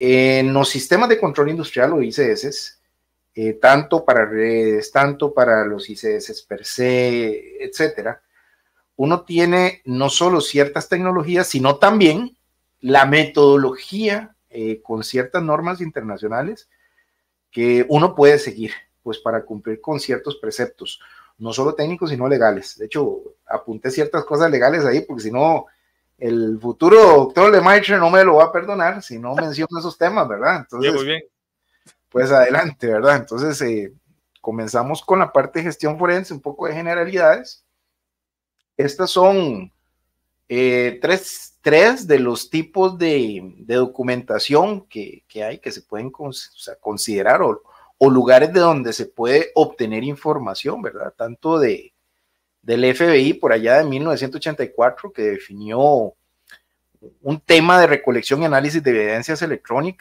En los sistemas de control industrial o ICS, eh, tanto para redes, tanto para los ICS per se, etcétera, uno tiene no solo ciertas tecnologías, sino también la metodología eh, con ciertas normas internacionales que uno puede seguir, pues para cumplir con ciertos preceptos, no solo técnicos, sino legales. De hecho, apunté ciertas cosas legales ahí, porque si no, el futuro doctor Lemaitre no me lo va a perdonar si no menciona esos temas, ¿verdad? Entonces, bien. pues adelante, ¿verdad? Entonces, eh, comenzamos con la parte de gestión forense, un poco de generalidades. Estas son eh, tres, tres, de los tipos de, de documentación que, hay que se pueden considerar o, lugares de donde se puede obtener información, ¿verdad? Tanto de, del FBI por allá de 1984 que definió un tema de recolección y análisis de evidencias electrónicas